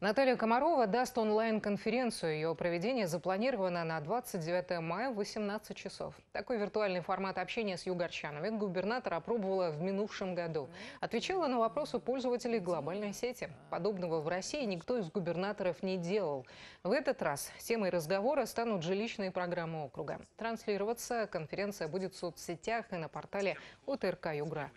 Наталья Комарова даст онлайн-конференцию. Ее проведение запланировано на 29 мая в 18 часов. Такой виртуальный формат общения с югорчанами губернатор опробовала в минувшем году. Отвечала на вопросы пользователей глобальной сети. Подобного в России никто из губернаторов не делал. В этот раз темой разговора станут жилищные программы округа. Транслироваться конференция будет в соцсетях и на портале УТРК «Югра».